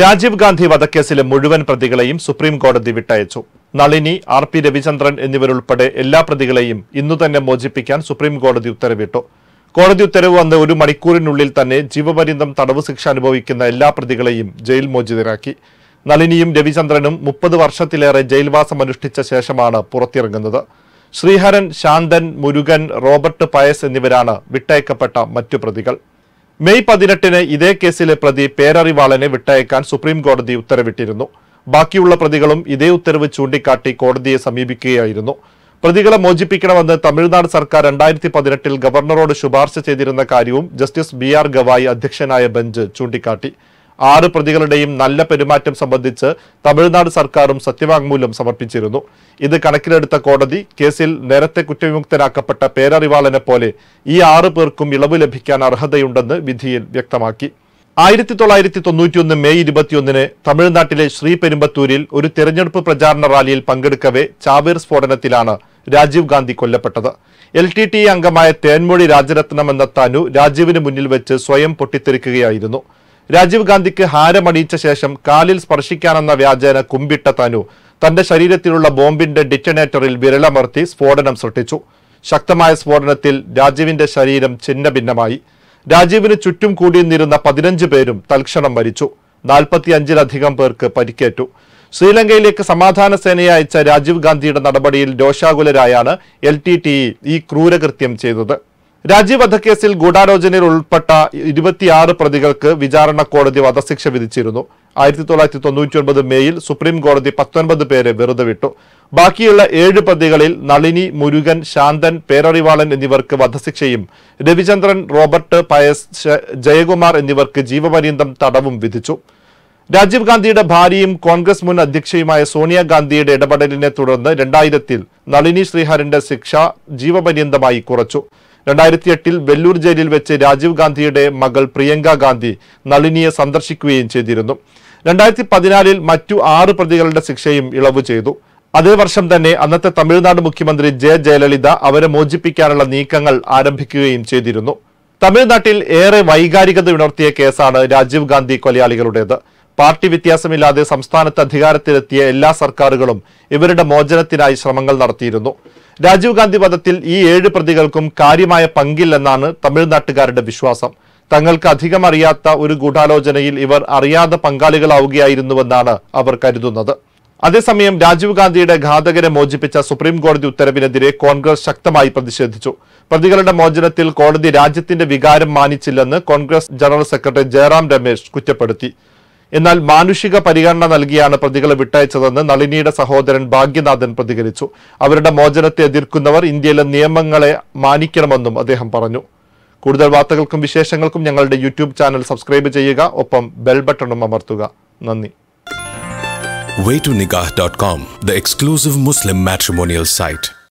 രാജീവ് ഗാന്ധി വധക്കേസിലെ മുഴുവൻ പ്രതികളെയും സുപ്രീം കോടതി വിട്ടയച്ചു നളിനി ആർ പി രവിചന്ദ്രൻ എന്നിവരുൾപ്പെടെ എല്ലാ പ്രതികളെയും ഇന്നു തന്നെ മോചിപ്പിക്കാൻ സുപ്രീം കോടതി ഉത്തരവിട്ടു കോടതി ഉത്തരവ് വന്ന് ഒരു മണിക്കൂറിനുള്ളിൽ തന്നെ ജീവപര്യന്തം തടവ് ശിക്ഷ അനുഭവിക്കുന്ന എല്ലാ പ്രതികളെയും ജയിൽ മോചിതരാക്കി നളിനിയും രവിചന്ദ്രനും മുപ്പത് വർഷത്തിലേറെ ജയിൽവാസം അനുഷ്ഠിച്ച ശേഷമാണ് പുറത്തിറങ്ങുന്നത് ശ്രീഹരൻ ശാന്തൻ മുരുകൻ റോബർട്ട് പയസ് എന്നിവരാണ് വിട്ടയക്കപ്പെട്ട മറ്റു പ്രതികൾ മെയ് പതിനെട്ടിന് ഇതേ കേസിലെ പ്രതി പേരറിവാളനെ വിട്ടയക്കാൻ സുപ്രീം കോടതി ഉത്തരവിട്ടിരുന്നു ബാക്കിയുള്ള പ്രതികളും ഇതേ ഉത്തരവ് ചൂണ്ടിക്കാട്ടി കോടതിയെ സമീപിക്കുകയായിരുന്നു പ്രതികളെ മോചിപ്പിക്കണമെന്ന് തമിഴ്നാട് സർക്കാർ രണ്ടായിരത്തി പതിനെട്ടിൽ ഗവർണറോട് ശുപാർശ ചെയ്തിരുന്ന കാര്യവും ജസ്റ്റിസ് ബി ആർ ഗവായി അധ്യക്ഷനായ ബെഞ്ച് ചൂണ്ടിക്കാട്ടി ആറ് പ്രതികളുടെയും നല്ല പെരുമാറ്റം സംബന്ധിച്ച് തമിഴ്നാട് സർക്കാരും സത്യവാങ്മൂലം സമർപ്പിച്ചിരുന്നു ഇത് കണക്കിലെടുത്ത കോടതി കേസിൽ നേരത്തെ കുറ്റവിമുക്തനാക്കപ്പെട്ട പേരറിവാളനെ പോലെ ഈ ആറു പേർക്കും ഇളവ് ലഭിക്കാൻ അർഹതയുണ്ടെന്ന് വിധിയിൽ വ്യക്തമാക്കി ആയിരത്തി തൊള്ളായിരത്തി തൊണ്ണൂറ്റിയൊന്ന് മെയ് ഇരുപത്തിയൊന്നിന് തമിഴ്നാട്ടിലെ ശ്രീ പെരുമ്പത്തൂരിൽ ഒരു തെരഞ്ഞെടുപ്പ് പ്രചാരണ റാലിയിൽ പങ്കെടുക്കവേ ചാവേർ സ്ഫോടനത്തിലാണ് രാജീവ് ഗാന്ധി കൊല്ലപ്പെട്ടത് എൽ ടി ടി അംഗമായ തേൻമൊഴി രാജരത്നം എന്ന താനു രാജീവിന് മുന്നിൽ വെച്ച് സ്വയം പൊട്ടിത്തെറിക്കുകയായിരുന്നു രാജീവ് ഗാന്ധിക്ക് ഹാരമണിയിച്ച ശേഷം കാലിൽ സ്പർശിക്കാനെന്ന വ്യാജേന കുമ്പിട്ട തനു തന്റെ ശരീരത്തിലുള്ള ബോംബിന്റെ ഡിറ്റനേറ്ററിൽ വിരളമർത്തി സ്ഫോടനം സൃഷ്ടിച്ചു ശക്തമായ സ്ഫോടനത്തിൽ രാജീവിന്റെ ശരീരം ഛിന്നഭിന്നമായി രാജീവിന് ചുറ്റും കൂടിയിരുന്നിരുന്ന പതിനഞ്ച് പേരും തൽക്ഷണം മരിച്ചു നാൽപ്പത്തിയഞ്ചിലധികം പേർക്ക് പരിക്കേറ്റു ശ്രീലങ്കയിലേക്ക് സമാധാന സേനയെ അയച്ച രാജീവ് ഗാന്ധിയുടെ നടപടിയിൽ രോഷാകുലരായാണ് എൽ ഈ ക്രൂരകൃത്യം ചെയ്തത് രാജീവ് വധക്കേസിൽ ഗൂഢാലോചനയിൽ ഉൾപ്പെട്ട ഇരുപത്തിയാറ് പ്രതികൾക്ക് വിചാരണ കോടതി വധശിക്ഷ വിധിച്ചിരുന്നു ആയിരത്തി തൊള്ളായിരത്തി തൊണ്ണൂറ്റി ഒൻപത് മേയിൽ സുപ്രീം കോടതി പത്തൊൻപത് പേരെ വെറുതെ വിട്ടു ബാക്കിയുള്ള ഏഴ് പ്രതികളിൽ നളിനി മുരുകൻ ശാന്തൻ പേരറിവാളൻ എന്നിവർക്ക് വധശിക്ഷയും രവിചന്ദ്രൻ റോബർട്ട് പയസ് ജയകുമാർ എന്നിവർക്ക് ജീവപര്യന്തം തടവും വിധിച്ചു രാജീവ് ഗാന്ധിയുടെ ഭാര്യയും കോൺഗ്രസ് മുൻ അധ്യക്ഷയുമായ സോണിയാഗാന്ധിയുടെ ഇടപെടലിനെ തുടർന്ന് രണ്ടായിരത്തിൽ നളിനി ശ്രീഹരന്റെ ശിക്ഷ ജീവപര്യന്തമായി കുറച്ചു രണ്ടായിരത്തി എട്ടിൽ വെല്ലൂർ ജയിലിൽ വെച്ച് രാജീവ് ഗാന്ധിയുടെ മകൾ പ്രിയങ്ക ഗാന്ധി നളിനിയെ സന്ദർശിക്കുകയും ചെയ്തിരുന്നു രണ്ടായിരത്തി പതിനാലിൽ മറ്റു ആറ് പ്രതികളുടെ ശിക്ഷയും ഇളവ് ചെയ്തു അതേ വർഷം തന്നെ അന്നത്തെ തമിഴ്നാട് മുഖ്യമന്ത്രി ജെ ജയലളിത അവരെ മോചിപ്പിക്കാനുള്ള നീക്കങ്ങൾ ആരംഭിക്കുകയും ചെയ്തിരുന്നു തമിഴ്നാട്ടിൽ ഏറെ വൈകാരികത ഉണർത്തിയ കേസാണ് രാജീവ് ഗാന്ധി കൊലയാളികളുടേത് പാർട്ടി വ്യത്യാസമില്ലാതെ സംസ്ഥാനത്ത് അധികാരത്തിലെത്തിയ എല്ലാ സർക്കാരുകളും ഇവരുടെ മോചനത്തിനായി ശ്രമങ്ങൾ നടത്തിയിരുന്നു രാജീവ് ഗാന്ധി വധത്തിൽ ഈ ഏഴ് പ്രതികൾക്കും കാര്യമായ പങ്കില്ലെന്നാണ് തമിഴ്നാട്ടുകാരുടെ വിശ്വാസം തങ്ങൾക്ക് അധികം അറിയാത്ത ഒരു ഗൂഢാലോചനയിൽ ഇവർ അറിയാതെ പങ്കാളികളാവുകയായിരുന്നുവെന്നാണ് അവർ കരുതുന്നത് അതേസമയം രാജീവ് ഗാന്ധിയുടെ ഘാതകരെ മോചിപ്പിച്ച സുപ്രീം കോടതി ഉത്തരവിനെതിരെ കോൺഗ്രസ് ശക്തമായി പ്രതിഷേധിച്ചു പ്രതികളുടെ മോചനത്തിൽ കോടതി രാജ്യത്തിന്റെ വികാരം മാനിച്ചില്ലെന്ന് കോൺഗ്രസ് ജനറൽ സെക്രട്ടറി ജയറാം രമേശ് കുറ്റപ്പെടുത്തി എന്നാൽ മാനുഷിക പരിഗണന നൽകിയാണ് പ്രതികളെ വിട്ടയച്ചതെന്ന് നളിനിയുടെ സഹോദരൻ ഭാഗ്യനാഥൻ പ്രതികരിച്ചു അവരുടെ മോചനത്തെ എതിർക്കുന്നവർ ഇന്ത്യയിലെ നിയമങ്ങളെ മാനിക്കണമെന്നും അദ്ദേഹം പറഞ്ഞു കൂടുതൽ വാർത്തകൾക്കും വിശേഷങ്ങൾക്കും ഞങ്ങളുടെ യൂട്യൂബ് ചാനൽ സബ്സ്ക്രൈബ് ചെയ്യുക ഒപ്പം ബെൽ ബട്ടണും അമർത്തുക നന്ദി waytonikah.com, the exclusive Muslim matrimonial site.